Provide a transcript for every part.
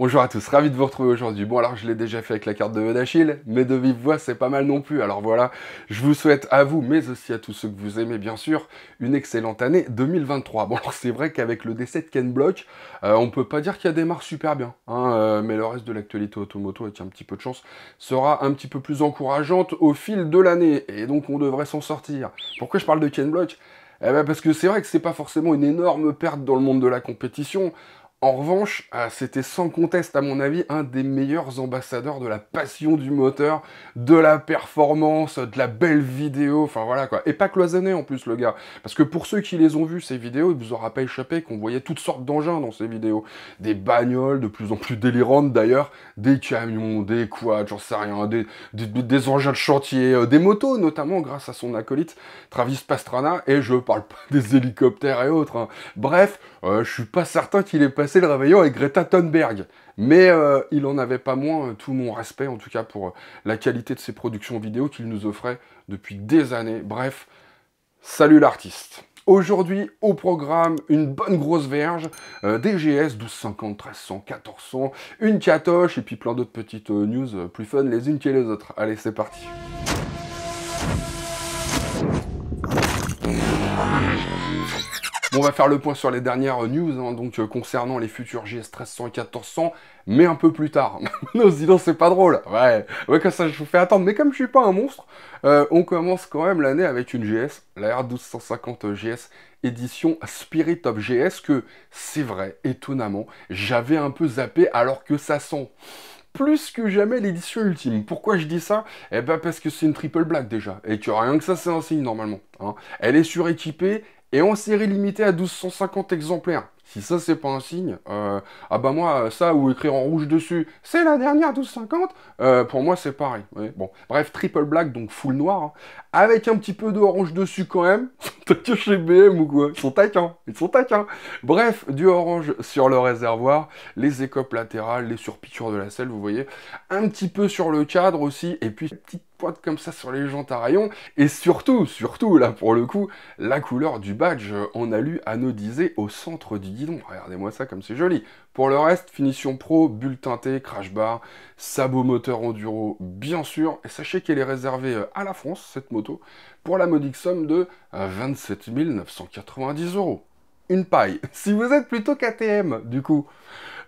Bonjour à tous, ravi de vous retrouver aujourd'hui. Bon alors je l'ai déjà fait avec la carte de vœux mais de vive voix c'est pas mal non plus. Alors voilà, je vous souhaite à vous, mais aussi à tous ceux que vous aimez bien sûr, une excellente année 2023. Bon alors c'est vrai qu'avec le décès de Ken Block, euh, on peut pas dire qu'il a démarre super bien, hein, euh, mais le reste de l'actualité automoto, avec un petit peu de chance, sera un petit peu plus encourageante au fil de l'année, et donc on devrait s'en sortir. Pourquoi je parle de Ken Block eh ben parce que c'est vrai que c'est pas forcément une énorme perte dans le monde de la compétition. En revanche, euh, c'était sans conteste, à mon avis, un des meilleurs ambassadeurs de la passion du moteur, de la performance, de la belle vidéo, enfin voilà quoi. Et pas cloisonné en plus, le gars. Parce que pour ceux qui les ont vus, ces vidéos, il vous aura pas échappé qu'on voyait toutes sortes d'engins dans ces vidéos. Des bagnoles de plus en plus délirantes d'ailleurs, des camions, des quads, j'en sais rien, des, engins de chantier, euh, des motos notamment grâce à son acolyte Travis Pastrana, et je parle pas des hélicoptères et autres. Hein. Bref, euh, je suis pas certain qu'il ait passé c'est le réveillon avec Greta Thunberg. Mais euh, il en avait pas moins euh, tout mon respect, en tout cas pour euh, la qualité de ses productions vidéo qu'il nous offrait depuis des années. Bref, salut l'artiste Aujourd'hui, au programme, une bonne grosse verge, euh, des GS 1250, 1300, 1400, une catoche et puis plein d'autres petites news plus fun les unes que les autres. Allez, c'est parti Bon, on va faire le point sur les dernières news, hein, donc euh, concernant les futurs GS 1300 et 1400, mais un peu plus tard. non, sinon c'est pas drôle. Ouais, ouais, comme ça je vous fais attendre. Mais comme je suis pas un monstre, euh, on commence quand même l'année avec une GS, la R1250 GS édition Spirit of GS, que c'est vrai, étonnamment, j'avais un peu zappé alors que ça sent plus que jamais l'édition ultime. Pourquoi je dis ça Eh ben parce que c'est une triple black déjà, et que rien que ça c'est un signe normalement. Hein. Elle est suréquipée, et en série limitée à 1250 exemplaires. Si ça, c'est pas un signe, euh, ah bah moi, euh, ça, ou écrire en rouge dessus, c'est la dernière 1250, euh, pour moi, c'est pareil. Bon, bref, triple black, donc full noir, hein. avec un petit peu d'orange dessus quand même. que chez BM ou quoi Ils sont taquins, hein. ils sont taquins. Bref, du orange sur le réservoir, les écopes latérales, les surpiqûres de la selle, vous voyez, un petit peu sur le cadre aussi, et puis petite comme ça sur les jantes à rayons. Et surtout, surtout, là pour le coup, la couleur du badge euh, en alu anodisé au centre du guidon. Regardez-moi ça comme c'est joli. Pour le reste, finition pro, bulle teintée, crash bar, sabot moteur enduro, bien sûr. Et sachez qu'elle est réservée euh, à la France, cette moto, pour la modique somme de 27 euh, 990 euros une paille. Si vous êtes plutôt KTM, du coup,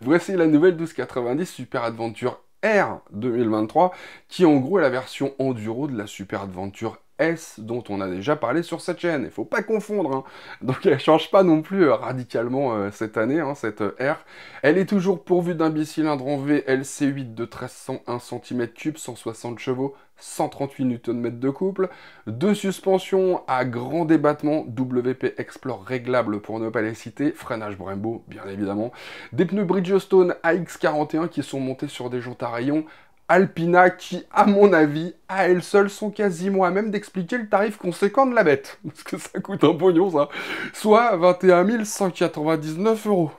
voici la nouvelle 1290 Super Adventure R 2023, qui en gros est la version enduro de la Super Adventure dont on a déjà parlé sur cette chaîne. Il faut pas confondre. Hein. Donc elle change pas non plus euh, radicalement euh, cette année, hein, cette euh, R. Elle est toujours pourvue d'un bicylindre en vlc 8 de 1301 cm3, 160 chevaux, 138 Nm de couple, deux suspensions à grand débattement, WP Explore réglable pour ne pas les citer, freinage Brembo bien évidemment, des pneus Bridgestone AX41 qui sont montés sur des jantes à rayons, Alpina qui, à mon avis, à elle seule, sont quasiment à même d'expliquer le tarif conséquent de la bête. Parce que ça coûte un pognon, ça. Soit 21 199 euros.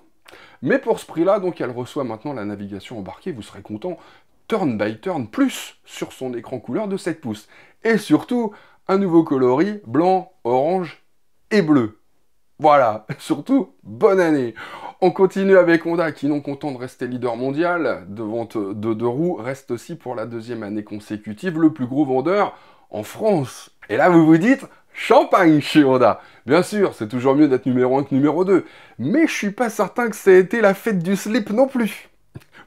Mais pour ce prix-là, donc, elle reçoit maintenant la navigation embarquée, vous serez content, turn by turn plus sur son écran couleur de 7 pouces. Et surtout, un nouveau coloris blanc, orange et bleu. Voilà, surtout, bonne année on continue avec Honda qui, non content de rester leader mondial de vente de deux roues, reste aussi pour la deuxième année consécutive le plus gros vendeur en France. Et là, vous vous dites, champagne chez Honda. Bien sûr, c'est toujours mieux d'être numéro 1 que numéro 2, mais je suis pas certain que ça ait été la fête du slip non plus.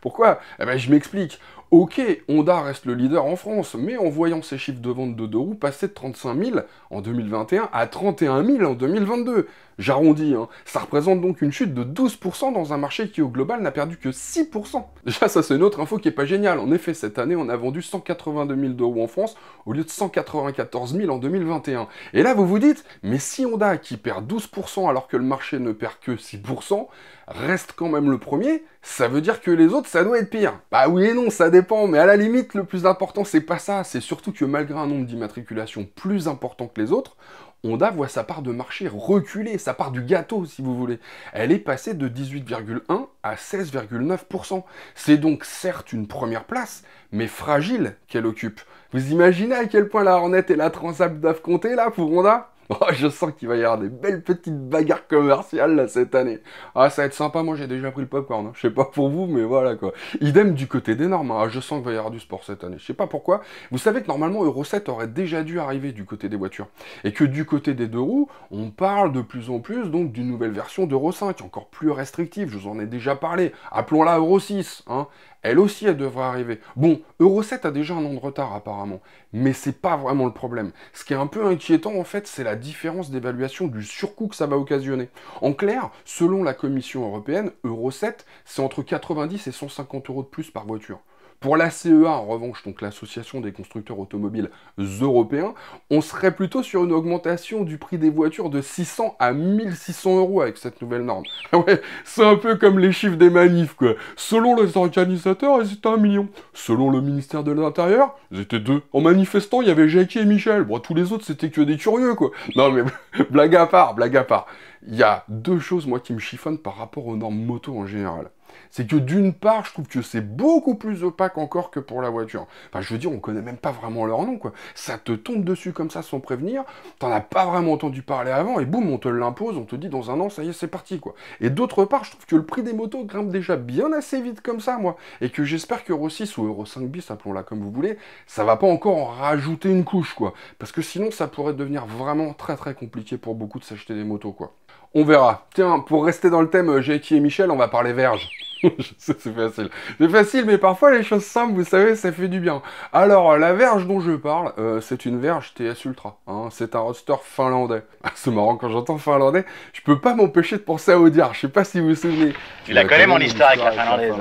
Pourquoi Eh ben, je m'explique. Ok, Honda reste le leader en France, mais en voyant ses chiffres de vente de deux roues passer de 35 000 en 2021 à 31 000 en 2022, j'arrondis, hein. ça représente donc une chute de 12% dans un marché qui au global n'a perdu que 6%. Déjà ça c'est une autre info qui est pas géniale, en effet cette année on a vendu 182 000 deux roues en France au lieu de 194 000 en 2021. Et là vous vous dites, mais si Honda qui perd 12% alors que le marché ne perd que 6%, reste quand même le premier, ça veut dire que les autres ça doit être pire. Bah oui et non, ça mais à la limite, le plus important, c'est pas ça, c'est surtout que malgré un nombre d'immatriculations plus important que les autres, Honda voit sa part de marché reculer, sa part du gâteau si vous voulez. Elle est passée de 18,1 à 16,9%. C'est donc certes une première place, mais fragile qu'elle occupe. Vous imaginez à quel point la Hornet et la Transalp doivent compter là pour Honda Oh, je sens qu'il va y avoir des belles petites bagarres commerciales là, cette année. Ah, ça va être sympa, moi j'ai déjà pris le popcorn. corn hein. Je sais pas pour vous, mais voilà quoi. Idem du côté des normes. Hein. Ah, je sens qu'il va y avoir du sport cette année. Je sais pas pourquoi. Vous savez que normalement Euro 7 aurait déjà dû arriver du côté des voitures. Et que du côté des deux roues, on parle de plus en plus donc d'une nouvelle version d'Euro 5, encore plus restrictive. Je vous en ai déjà parlé. Appelons-la Euro 6. Hein. Elle aussi, elle devrait arriver. Bon, Euro 7 a déjà un an de retard apparemment. Mais c'est pas vraiment le problème. Ce qui est un peu inquiétant en fait, c'est la différence d'évaluation du surcoût que ça va occasionner. En clair, selon la Commission européenne, Euro 7, c'est entre 90 et 150 euros de plus par voiture. Pour la CEA, en revanche, donc l'association des constructeurs automobiles européens, on serait plutôt sur une augmentation du prix des voitures de 600 à 1600 euros avec cette nouvelle norme. ouais, c'est un peu comme les chiffres des manifs, quoi. Selon les organisateurs, ils étaient un million. Selon le ministère de l'Intérieur, ils étaient deux. En manifestant, il y avait Jackie et Michel. Bon, tous les autres, c'était que des curieux, quoi. Non, mais blague à part, blague à part. Il y a deux choses, moi, qui me chiffonnent par rapport aux normes moto en général c'est que d'une part, je trouve que c'est beaucoup plus opaque encore que pour la voiture. Enfin, je veux dire, on connaît même pas vraiment leur nom, quoi. Ça te tombe dessus comme ça sans prévenir, t'en as pas vraiment entendu parler avant, et boum, on te l'impose, on te dit dans un an, ça y est, c'est parti, quoi. Et d'autre part, je trouve que le prix des motos grimpe déjà bien assez vite comme ça, moi, et que j'espère que Euro 6 ou Euro 5 bis, appelons-la comme vous voulez, ça va pas encore en rajouter une couche, quoi. Parce que sinon, ça pourrait devenir vraiment très très compliqué pour beaucoup de s'acheter des motos, quoi. On verra. Tiens, pour rester dans le thème euh, Jackie et Michel, on va parler verge. c'est facile. C'est facile, mais parfois les choses simples, vous savez, ça fait du bien. Alors, euh, la verge dont je parle, euh, c'est une verge TS Ultra. Hein. c'est un roster finlandais. c'est marrant, quand j'entends finlandais, je peux pas m'empêcher de penser à Audiard. Je sais pas si vous vous souvenez. Tu la, connais, mon histoire avec la finlandaise.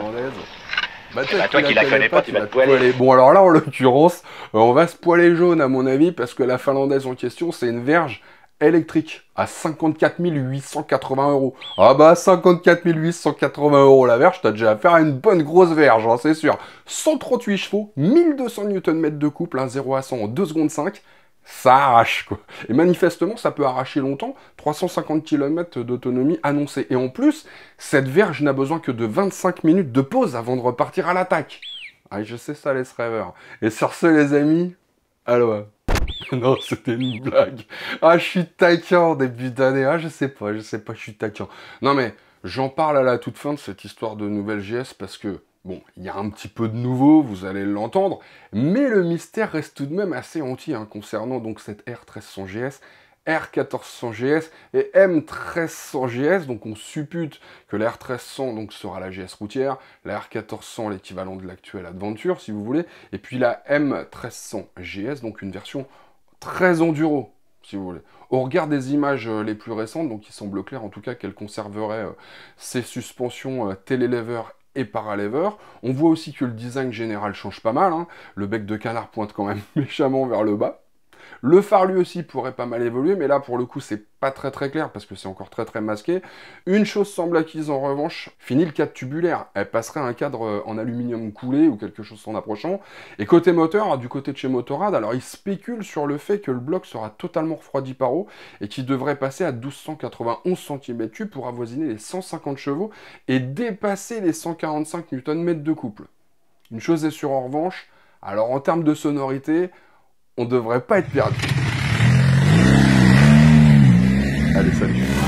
Bah, toi qui la, connais pas, tu vas te poiler. Bon, alors là, en l'occurrence, euh, on va se poiler jaune, à mon avis, parce que la finlandaise en question, c'est une verge électrique à 54 880 euros. Ah bah 54 880 euros la verge, t'as déjà affaire à une bonne grosse verge, hein, c'est sûr. 138 chevaux, 1200 Nm de couple, un 0 à 100 en 2 secondes 5 ça arrache quoi. Et manifestement, ça peut arracher longtemps, 350 km d'autonomie annoncée. Et en plus, cette verge n'a besoin que de 25 minutes de pause avant de repartir à l'attaque. Ah, je sais, ça les rêveurs. Et sur ce, les amis, à non, c'était une blague. Ah, je suis taquin en début d'année. Ah, je sais pas, je sais pas, je suis taquin. Non, mais j'en parle à la toute fin de cette histoire de nouvelle GS parce que, bon, il y a un petit peu de nouveau, vous allez l'entendre, mais le mystère reste tout de même assez entier hein, concernant donc cette R1300 GS R1400GS et M1300GS, donc on suppute que la R1300 donc, sera la GS routière, la R1400 l'équivalent de l'actuelle Adventure si vous voulez, et puis la M1300GS, donc une version très enduro si vous voulez. Au regard des images euh, les plus récentes, donc il semble clair en tout cas qu'elle conserverait euh, ses suspensions euh, télélever et paralever. On voit aussi que le design général change pas mal, hein. le bec de canard pointe quand même méchamment vers le bas. Le phare lui aussi pourrait pas mal évoluer, mais là pour le coup c'est pas très très clair parce que c'est encore très très masqué. Une chose semble acquise en revanche, fini le cadre tubulaire, elle passerait à un cadre euh, en aluminium coulé ou quelque chose s'en approchant. Et côté moteur, du côté de chez Motorrad, alors ils spéculent sur le fait que le bloc sera totalement refroidi par eau et qu'il devrait passer à 1291 cm3 pour avoisiner les 150 chevaux et dépasser les 145 Nm de couple. Une chose est sûre en revanche, alors en termes de sonorité, on devrait pas être perdu. Allez, salut.